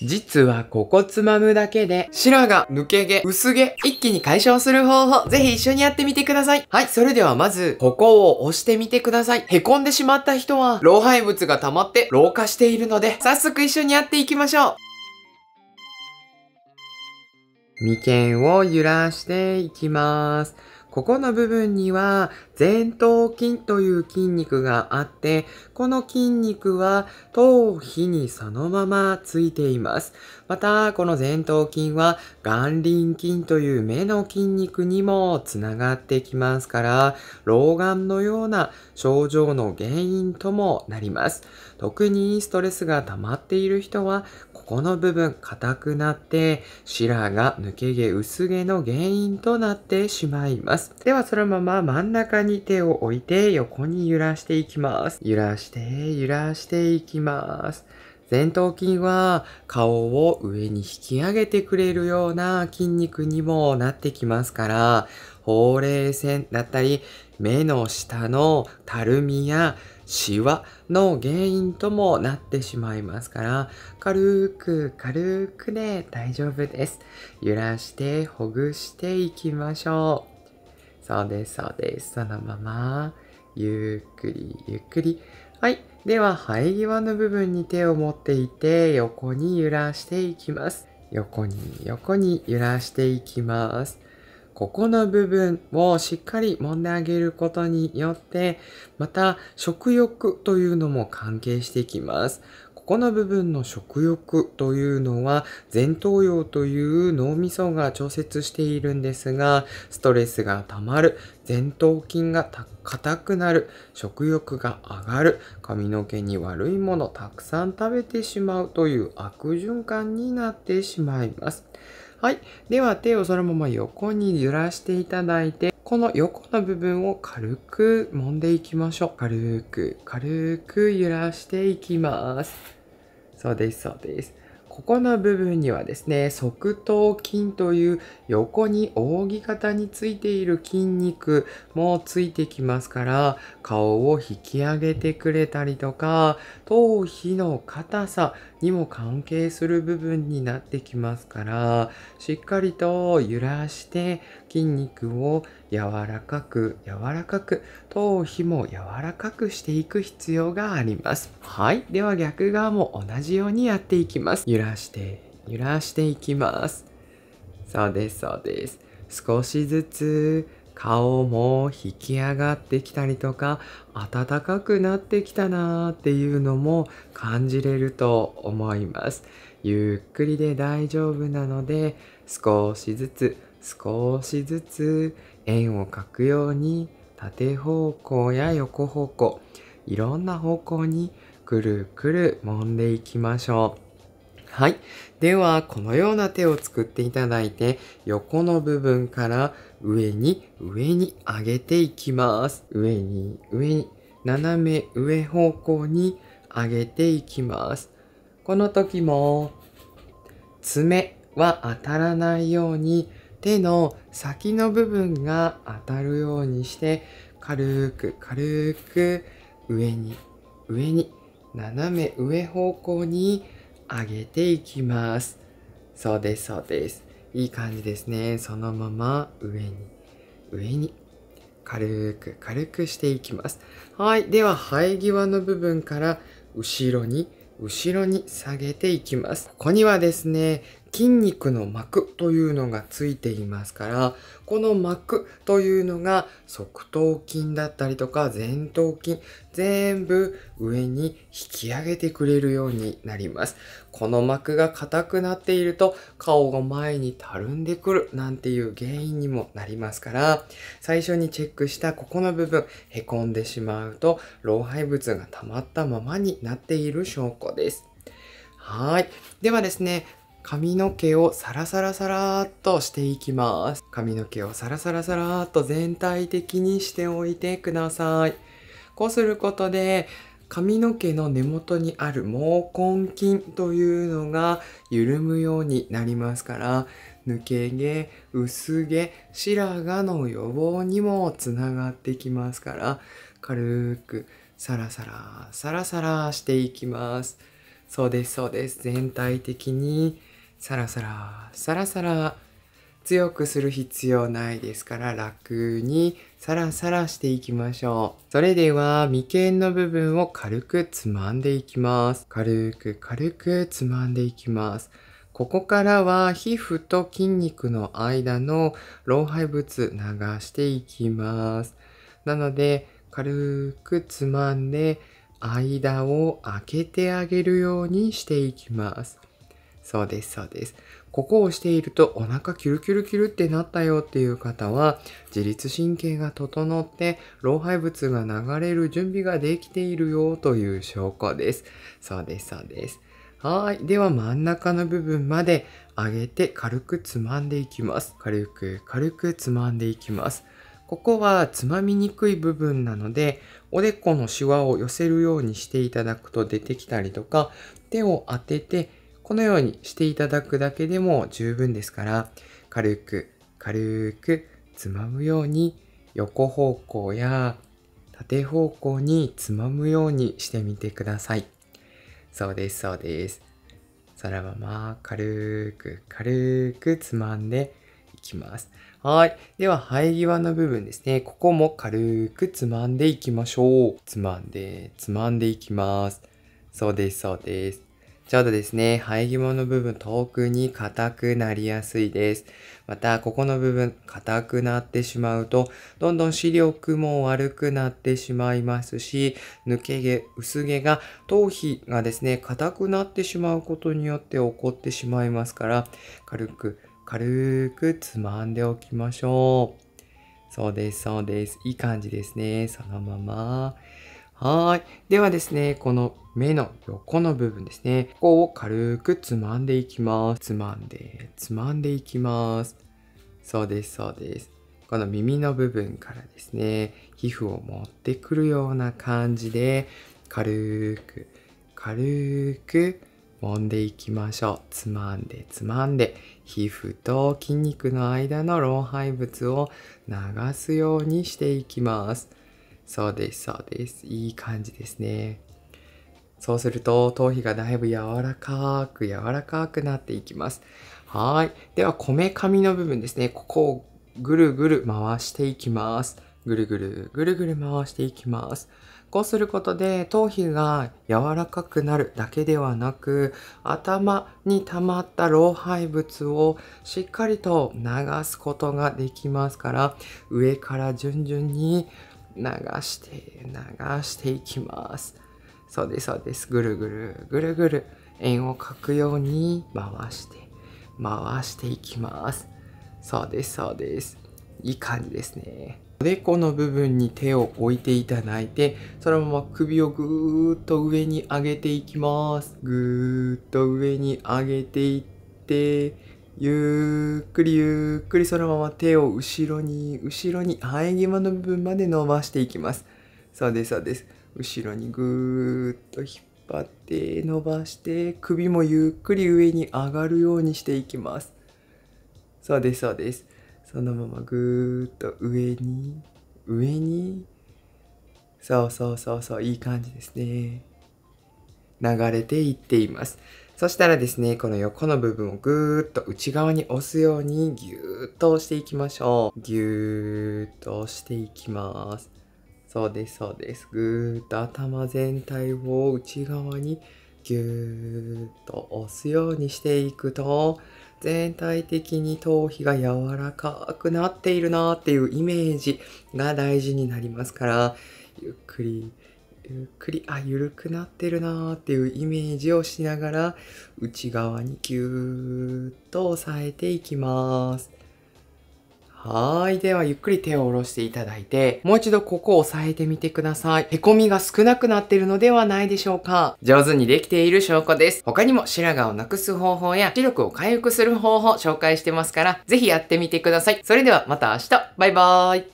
実はここつまむだけで、白髪、抜け毛、薄毛、一気に解消する方法、ぜひ一緒にやってみてください。はい、それではまず、ここを押してみてください。凹んでしまった人は、老廃物が溜まって老化しているので、早速一緒にやっていきましょう。眉間を揺らしていきます。ここの部分には前頭筋という筋肉があって、この筋肉は頭皮にそのままついています。また、この前頭筋は眼輪筋という目の筋肉にもつながってきますから、老眼のような症状の原因ともなります。特にストレスが溜まっている人は、この部分硬くなって白が抜け毛薄毛の原因となってしまいます。ではそのまま真ん中に手を置いて横に揺らしていきます。揺らして揺らしていきます。前頭筋は顔を上に引き上げてくれるような筋肉にもなってきますから、ほうれい線だったり、目の下のたるみやシワの原因ともなってしまいますから、軽く軽くで大丈夫です。揺らしてほぐしていきましょう。そうです、そうです。そのまま、ゆっくりゆっくり。はい。では、生え際の部分に手を持っていて、横に揺らしていきます。横に横に揺らしていきます。ここの部分をしっかり揉んであげることによって、また食欲というのも関係してきます。ここの部分の食欲というのは前頭葉という脳みそが調節しているんですが、ストレスが溜まる、前頭筋が硬くなる、食欲が上がる、髪の毛に悪いものたくさん食べてしまうという悪循環になってしまいます。はい。では手をそのまま横に揺らしていただいて、この横の部分を軽く揉んでいきましょう。軽く、軽く揺らしていきます。そうです、そうです。ここの部分にはですね、側頭筋という横に扇形についている筋肉もついてきますから、顔を引き上げてくれたりとか、頭皮の硬さにも関係する部分になってきますから、しっかりと揺らして筋肉を柔らかく柔らかく頭皮も柔らかくしていく必要がありますはいでは逆側も同じようにやっていきます揺らして揺らしていきますそうですそうです少しずつ顔も引き上がってきたりとか暖かくなってきたなーっていうのも感じれると思いますゆっくりで大丈夫なので少しずつ少しずつ円を描くように縦方向や横方向いろんな方向にくるくる揉んでいきましょう。はい。では、このような手を作っていただいて、横の部分から上に上に上げていきます。上に上に、斜め上方向に上げていきます。この時も、爪は当たらないように手の先の部分が当たるようにして軽く軽く上に上に斜め上方向に上げていきますそうですそうですいい感じですねそのまま上に上に軽く軽くしていきますはいでは生え際の部分から後ろに後ろに下げていきます。ここにはですね、筋肉の膜というのがついていますから、この膜というのが側頭筋だったりとか前頭筋、全部上に引き上げてくれるようになります。この膜が硬くなっていると顔が前にたるんでくるなんていう原因にもなりますから、最初にチェックしたここの部分、へこんでしまうと老廃物が溜まったままになっている証拠です。はい。ではですね、髪の毛をサラサラサラーっとしていきます。髪の毛をサラサラサラーっと全体的にしておいてください。こうすることで、髪の毛の根元にある毛根筋というのが緩むようになりますから、抜け毛、薄毛、白髪の予防にもつながってきますから、軽くサラサラサラサラしていきます。そうです、そうです。全体的にサラサラサラサラ強くする必要ないですから楽にサラサラしていきましょう。それでは眉間の部分を軽くつまんでいきます。軽く軽くつまんでいきます。ここからは皮膚と筋肉の間の老廃物流していきます。なので軽くつまんで間を空けてあげるようにしていきます。そうです、そうです。ここを押しているとお腹キュルキュルキュルってなったよっていう方は自律神経が整って老廃物が流れる準備ができているよという証拠です。そうです、そうです。はい。では真ん中の部分まで上げて軽くつまんでいきます。軽く軽くつまんでいきます。ここはつまみにくい部分なので、おでこのシワを寄せるようにしていただくと出てきたりとか、手を当ててこのようにしていただくだけでも十分ですから、軽く軽くつまむように横方向や縦方向につまむようにしてみてください。そうです、そうです。そのまま軽く軽くつまんでいきます。はい。では、生え際の部分ですね。ここも軽くつまんでいきましょう。つまんで、つまんでいきます。そうです、そうです。ちょうどですね、生え際の部分遠くに硬くなりやすいです。また、ここの部分硬くなってしまうと、どんどん視力も悪くなってしまいますし、抜け毛、薄毛が、頭皮がですね、硬くなってしまうことによって起こってしまいますから、軽く、軽くつまんでおきましょう。そうです、そうです。いい感じですね。そのまま。はい。ではですね、この目の横の部分ですね。ここを軽くつまんでいきます。つまんで、つまんでいきます。そうです、そうです。この耳の部分からですね、皮膚を持ってくるような感じで、軽く、軽く、揉んでいきましょう。つまんでつまんで、皮膚と筋肉の間の老廃物を流すようにしていきます。そうですそうですいい感じですねそうすると頭皮がだいぶ柔らかく柔らかくなっていきますはいではこめかみの部分ですねここをぐるぐる回していきますぐるぐるぐるぐる回していきますこうすることで頭皮が柔らかくなるだけではなく頭に溜まった老廃物をしっかりと流すことができますから上から順々に流して流していきますそうですそうですぐるぐるぐるぐる円を描くように回して回していきますそうですそうですいい感じですねおでこの部分に手を置いていただいて、そのまま首をぐーっと上に上げていきます。ぐーっと上に上げていって、ゆっくりゆっくりそのまま手を後ろに後ろに生え際の部分まで伸ばしていきますそうですそうです後ろにぐーっと引っ張って伸ばして首もゆっくり上に上がるようにしていきますそうですそうですそのままぐーっと上に上にそうそうそうそういい感じですね流れていっています。そしたらですね、この横の部分をぐーっと内側に押すようにぎゅーっと押していきましょう。ぎゅーっと押していきます。そうです、そうです。ぐーっと頭全体を内側にぎゅーっと押すようにしていくと、全体的に頭皮が柔らかくなっているなっていうイメージが大事になりますから、ゆっくりゆっくり、あ、ゆるくなってるなーっていうイメージをしながら、内側にぎゅーっと押さえていきます。はーい。では、ゆっくり手を下ろしていただいて、もう一度ここを押さえてみてください。へこみが少なくなってるのではないでしょうか。上手にできている証拠です。他にも白髪をなくす方法や、視力を回復する方法紹介してますから、ぜひやってみてください。それでは、また明日。バイバーイ。